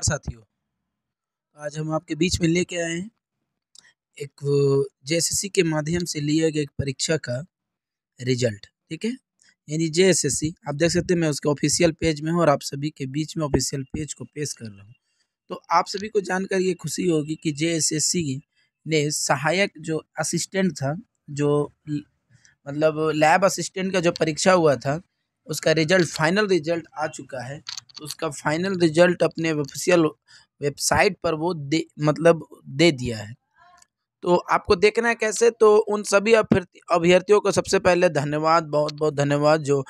नमस्कार साथियों आज हम आपके बीच में लेके आए हैं एक जे के माध्यम से लिए गए एक परीक्षा का रिजल्ट ठीक है यानी जे आप देख सकते हैं मैं उसके ऑफिशियल पेज में हूँ और आप सभी के बीच में ऑफिशियल पेज को पेश कर रहा हूँ तो आप सभी को जानकर ये खुशी होगी कि जे ने सहायक जो असिस्टेंट था जो मतलब लैब असिस्टेंट का जो परीक्षा हुआ था उसका रिजल्ट फाइनल रिजल्ट आ चुका है उसका फाइनल रिजल्ट अपने ऑफिशियल वेबसाइट पर वो दे मतलब दे दिया है तो आपको देखना है कैसे तो उन सभी अभ्यर्थियों को सबसे पहले धन्यवाद बहुत बहुत धन्यवाद जो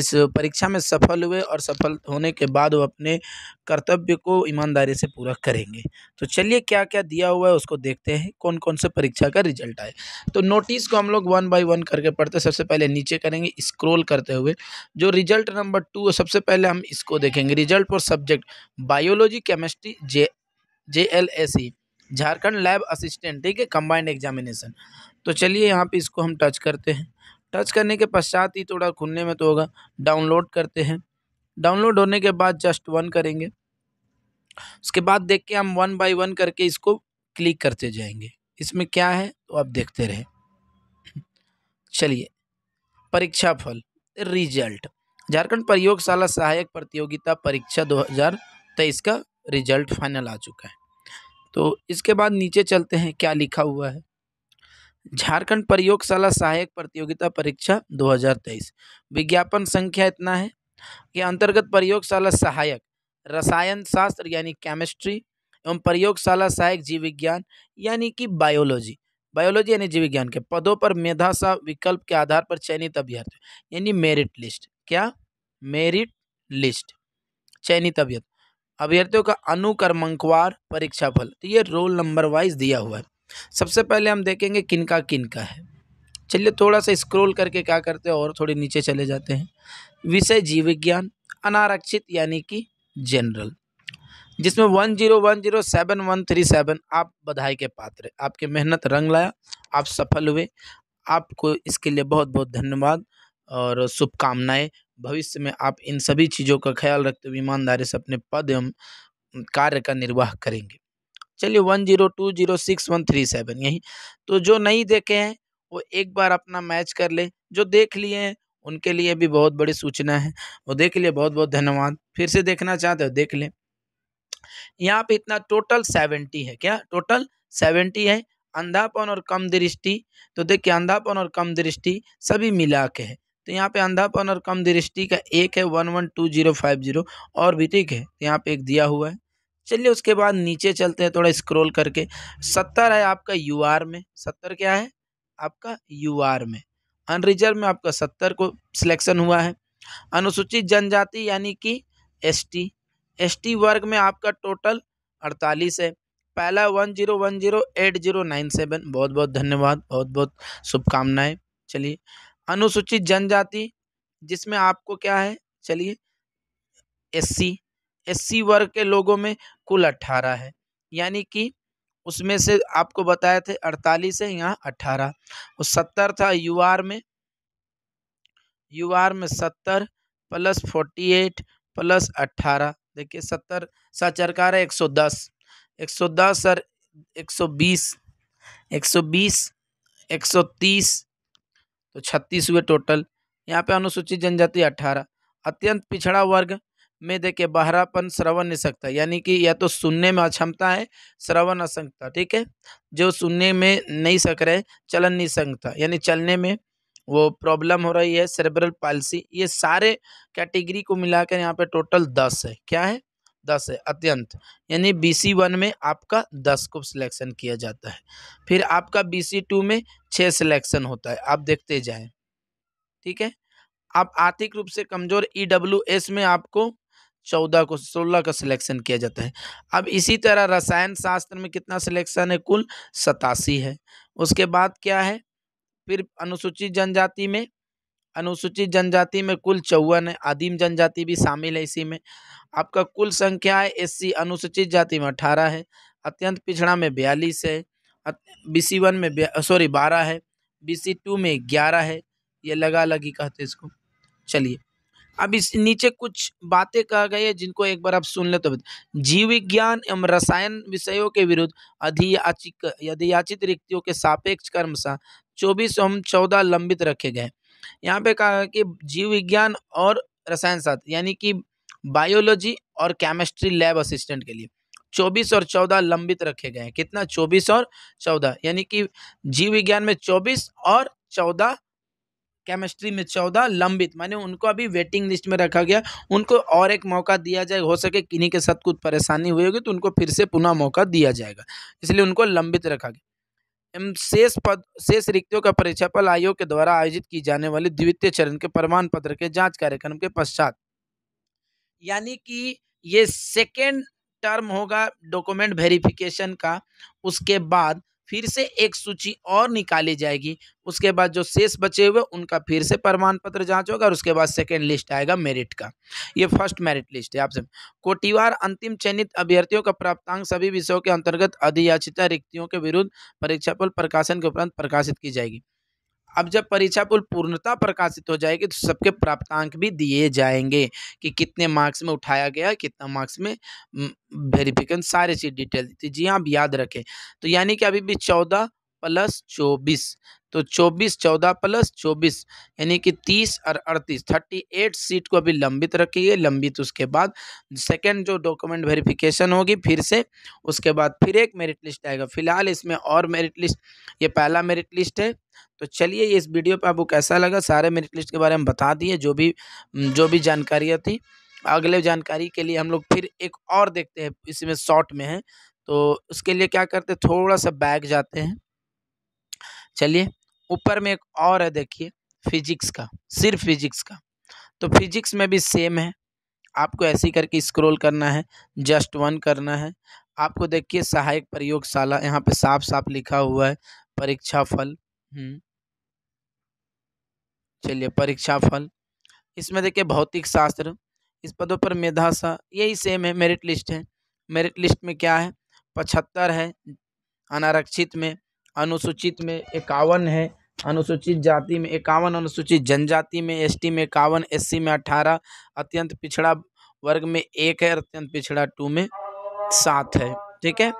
इस परीक्षा में सफल हुए और सफल होने के बाद वो अपने कर्तव्य को ईमानदारी से पूरा करेंगे तो चलिए क्या क्या दिया हुआ है उसको देखते हैं कौन कौन से परीक्षा का रिजल्ट आए तो नोटिस को हम लोग वन बाई वन करके पढ़ते सबसे पहले नीचे करेंगे स्क्रोल करते हुए जो रिजल्ट नंबर टू सबसे पहले हम इसको देखेंगे result for subject biology chemistry J J L A C Jharkhand lab assistant ठीक है कंबाइंड एग्जामिनेशन तो चलिए यहाँ पे इसको हम टच करते हैं टच करने के पश्चात ही थोड़ा खुलने में तो होगा डाउनलोड करते हैं डाउनलोड होने के बाद जस्ट वन करेंगे उसके बाद देख के हम वन बाई वन करके इसको क्लिक करते जाएंगे इसमें क्या है तो आप देखते रहे चलिए परीक्षा फल रिजल्ट झारखंड प्रयोगशाला सहायक प्रतियोगिता परीक्षा 2023 का रिजल्ट फाइनल आ चुका है तो इसके बाद नीचे चलते हैं क्या लिखा हुआ है झारखंड प्रयोगशाला सहायक प्रतियोगिता परीक्षा 2023 विज्ञापन संख्या इतना है कि अंतर्गत प्रयोगशाला सहायक रसायन शास्त्र यानी केमिस्ट्री एवं प्रयोगशाला सहायक जीव विज्ञान यानी कि बायोलॉजी बायोलॉजी यानी जीव विज्ञान के पदों पर मेधा सा विकल्प के आधार पर चयनित अभ्यर्थी यानी मेरिट लिस्ट क्या मेरिट लिस्ट चयनित अभ्यर्थी अभ्यर्थियों का परीक्षा परीक्षाफल तो ये रोल नंबर वाइज दिया हुआ है सबसे पहले हम देखेंगे किनका किनका है चलिए थोड़ा सा स्क्रोल करके क्या करते हैं और थोड़े नीचे चले जाते हैं विषय जीव विज्ञान अनारक्षित यानी कि जनरल जिसमें one zero one zero seven one three seven आप बधाई के पात्र आपके मेहनत रंग लाया आप सफल हुए आपको इसके लिए बहुत बहुत धन्यवाद और शुभकामनाएं भविष्य में आप इन सभी चीज़ों का ख्याल रखते हुए ईमानदारी से अपने पद एवं कार्य का निर्वाह करेंगे चलिए one zero two zero six one three seven यही तो जो नहीं देखे हैं वो एक बार अपना मैच कर ले जो देख लिए हैं उनके लिए भी बहुत बड़ी सूचना है वो देख लिए बहुत बहुत धन्यवाद फिर से देखना चाहते हो देख लें यहाँ पे इतना टोटल सेवेंटी है क्या टोटल सेवेंटी है अंधापन और कम दृष्टि तो देखिए अंधापन और कम दृष्टि सभी मिला के है तो यहाँ पे अंधापन और कम दृष्टि का एक है one one two zero five zero और भी ठीक है तो यहाँ पे एक दिया हुआ है चलिए उसके बाद नीचे चलते हैं थोड़ा स्क्रॉल करके सत्तर है आपका यू आर में सत्तर क्या है आपका यू आर में अनरिजर्व में आपका सत्तर को सिलेक्शन हुआ है अनुसूचित जनजाति यानी कि एस टी एस टी वर्ग में आपका टोटल अड़तालीस है पहला one zero one zero eight zero nine seven बहुत बहुत धन्यवाद बहुत बहुत शुभकामनाएं चलिए अनुसूचित जनजाति जिसमें आपको क्या है चलिए एससी एससी वर्ग के लोगों में कुल अट्ठारह है यानी कि उसमें से आपको बताए थे अड़तालीस है यहाँ अट्ठारह और सत्तर था यू आर में यू आर में सत्तर प्लस फोर्टी एट प्लस अट्ठारह देखिए सत्तर साक्षरकार है एक सौ दस एक सौ दस और एक सौ बीस एक सौ बीस एक सौ तीस तो छत्तीस हुए टोटल यहाँ पे अनुसूचित जनजाति अट्ठारह अत्यंत पिछड़ा वर्ग में देखे बहरापन श्रवण निशक्ता यानी कि या तो सुनने में अक्षमता है श्रवण असंगता ठीक है जो सुनने में नहीं सक रहे चलन निसंगता यानी चलने में वो प्रॉब्लम हो रही है सेरेब्रल पालसी ये सारे कैटेगरी को मिलाकर यहाँ पे टोटल दस है क्या है दस है अत्यंत यानी बी सी वन में आपका दस को सिलेक्शन किया जाता है फिर आपका बी सी टू में छः सिलेक्शन होता है आप देखते जाएं ठीक है आप आर्थिक रूप से कमज़ोर ई e डब्ल्यू एस में आपको चौदह को सोलह का सिलेक्शन किया जाता है अब इसी तरह रसायन शास्त्र में कितना सिलेक्शन है कुल सतासी है उसके बाद क्या है फिर अनुसूचित जनजाति में अनुसूचित जनजाति में कुल चौवन है आदिम जनजाति भी शामिल है इसी में आपका कुल संख्या है एस अनुसूचित जाति में अठारह है अत्यंत पिछड़ा में बयालीस है बी सी वन में सॉरी बारह है बी सी टू में ग्यारह है ये लगा लगी कहते इसको चलिए अब इस नीचे कुछ बातें कहा गई है जिनको एक बार आप सुन ले तो जीव विज्ञान एवं रसायन विषयों के विरुद्ध अधियाचिक अधियाचित रिक्तियों के सापेक्ष कर्म सा चौबीस एवं चौदह लंबित रखे गए यहाँ पे कहा कि जीव विज्ञान और रसायन शास्त्र यानी कि बायोलॉजी और केमिस्ट्री लैब असिस्टेंट के लिए चौबीस और चौदह लंबित रखे गए हैं कितना चौबीस और चौदह यानी कि जीव विज्ञान में चौबीस और चौदह केमिस्ट्री में चौदह लंबित माने उनको अभी वेटिंग लिस्ट में रखा गया उनको और एक मौका दिया जाए हो सके किन्हीं के साथ कुछ परेशानी हुई होगी तो उनको फिर से पुनः मौका दिया जाएगा इसलिए उनको लंबित रखा गया एवं शेष पद शेष रिक्तियों का परीक्षाफल आयोग के द्वारा आयोजित की जाने वाली द्वितीय चरण के प्रमाण पत्र के जांच कार्यक्रम के पश्चात यानी कि ये सेकेंड टर्म होगा डॉक्यूमेंट वेरिफिकेशन का उसके बाद फिर से एक सूची और निकाली जाएगी उसके बाद जो शेष बचे हुए उनका फिर से प्रमाण पत्र जांच होगा और उसके बाद सेकेंड लिस्ट आएगा मेरिट का ये फर्स्ट मेरिट लिस्ट है आपसे कोटिवार अंतिम चयनित अभ्यर्थियों का प्राप्तांक सभी विषयों के अंतर्गत अधियाचिता रिक्तियों के विरुद्ध परीक्षाफल प्रकाशन के उपरांत प्रकाशित की जाएगी अब जब परीक्षा पुल पूर्णता प्रकाशित हो जाएगी तो सबके प्राप्तांक भी दिए जाएंगे कि कितने मार्क्स में उठाया गया कितना मार्क्स में वेरिफिकेशन सारी चीज़ डिटेल दी जी हाँ आप याद रखें तो यानी कि अभी भी चौदह प्लस चौबीस तो चौबीस चौदह प्लस चौबीस यानी कि तीस और अड़तीस थर्टी एट सीट को अभी लंबित रखिए लंबित उसके बाद सेकंड जो डॉक्यूमेंट वेरिफिकेशन होगी फिर से उसके बाद फिर एक मेरिट लिस्ट आएगा फिलहाल इसमें और मेरिट लिस्ट ये पहला मेरिट लिस्ट है तो चलिए इस वीडियो पर आपको कैसा लगा सारे मेरिट लिस्ट के बारे में बता दिए जो भी जो भी जानकारियाँ थी अगले जानकारी के लिए हम लोग फिर एक और देखते हैं इसमें शॉर्ट में है तो उसके लिए क्या करते थोड़ा सा बैग जाते हैं चलिए ऊपर में एक और है देखिए फिजिक्स का सिर्फ फिजिक्स का तो फिजिक्स में भी सेम है आपको ऐसे ही करके स्क्रॉल करना है जस्ट वन करना है आपको देखिए सहायक प्रयोगशाला यहाँ पे साफ साफ लिखा हुआ है परीक्षा फल हम्म। चलिए परीक्षा फल इसमें देखिए भौतिक शास्त्र इस पदों पर मेधा सा यही सेम है मेरिट लिस्ट है मेरिट लिस्ट में क्या है पचहत्तर है अनारक्षित में अनुसूचित में इक्यावन है अनुसूचित जाति में इक्यावन अनुसूचित जनजाति में एसटी में इक्यावन एससी में अठारह अत्यंत पिछड़ा वर्ग में एक है अत्यंत पिछड़ा टू में सात है ठीक है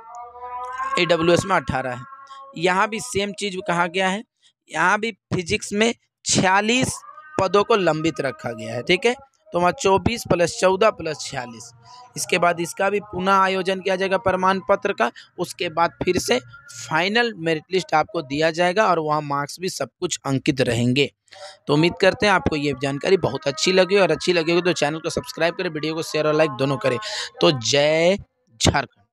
ए डब्ल्यू एस में अठारह है यहाँ भी सेम चीज़ कहा गया है यहाँ भी फिजिक्स में छियालीस पदों को लंबित रखा गया है ठीक है तो वहाँ चौबीस प्लस चौदह प्लस छियालीस इसके बाद इसका भी पुनः आयोजन किया जाएगा प्रमाण पत्र का उसके बाद फिर से फाइनल मेरिट लिस्ट आपको दिया जाएगा और वहाँ मार्क्स भी सब कुछ अंकित रहेंगे तो उम्मीद करते हैं आपको ये जानकारी बहुत अच्छी लगी और अच्छी लगेगी तो चैनल को सब्सक्राइब करें वीडियो को शेयर और लाइक दोनों करें तो जय झारखंड